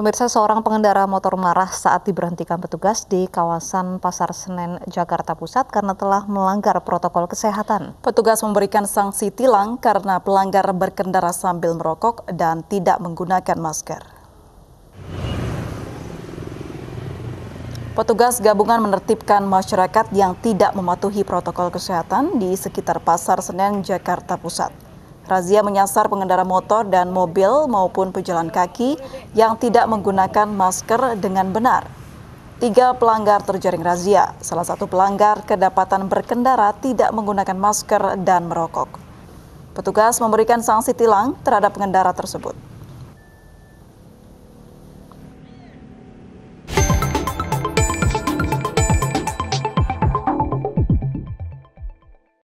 Pemirsa seorang pengendara motor marah saat diberhentikan petugas di kawasan Pasar Senen, Jakarta Pusat karena telah melanggar protokol kesehatan. Petugas memberikan sanksi tilang karena pelanggar berkendara sambil merokok dan tidak menggunakan masker. Petugas gabungan menertibkan masyarakat yang tidak mematuhi protokol kesehatan di sekitar Pasar Senen, Jakarta Pusat. Razia menyasar pengendara motor dan mobil maupun pejalan kaki yang tidak menggunakan masker dengan benar. Tiga pelanggar terjaring razia, salah satu pelanggar kedapatan berkendara tidak menggunakan masker dan merokok. Petugas memberikan sanksi tilang terhadap pengendara tersebut.